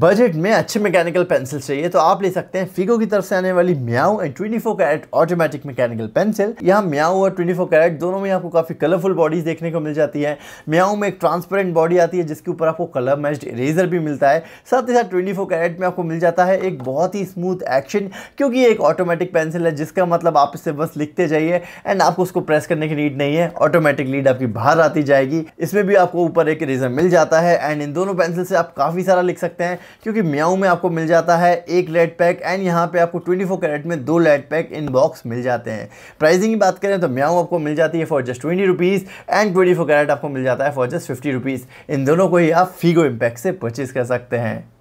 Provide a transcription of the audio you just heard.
budget में अच्छे mechanical pencil चाहिए तो आप ले सकते हैं फिगो की तरफ से आने वाली म्याओ and 24 carat automatic mechanical pencil यहाँ म्याओ और 24 कैरेट दोनों में आपको काफ़ी कलरफुल बॉडीज देखने को मिल जाती है म्याओ में एक ट्रांसपेरेंट बॉडी आती है जिसके ऊपर आपको कलर मैच्ड इरेजर भी मिलता है साथ ही साथ ट्वेंटी कैरेट में आपको मिल जाता है एक बहुत ही स्मूथ एक्शन क्योंकि एक ऑटोमेटिक पेंसिल है जिसका मतलब आप इससे बस लिखते जाइए एंड आपको उसको प्रेस करने की नीड नहीं है ऑटोमेटिक लीड आपकी बाहर आती जाएगी इसमें भी आपको ऊपर एक इरेजर मिल जाता है एंड इन दोनों पेंसिल से आप काफ़ी सारा लिख सकते हैं क्योंकि म्याऊ में आपको मिल जाता है एक लाइट पैक एंड यहाँ पे आपको 24 कैरेट में दो लाइट पैक इन बॉक्स मिल जाते हैं प्राइसिंग की बात करें तो म्याऊ आपको मिल जाती है for just twenty rupees and twenty carat आपको मिल जाता है फॉर जस्ट फिफ्टी रुपीज़ इन दोनों को ही आप फीगो इम्पैक्ट से परचेज़ कर सकते हैं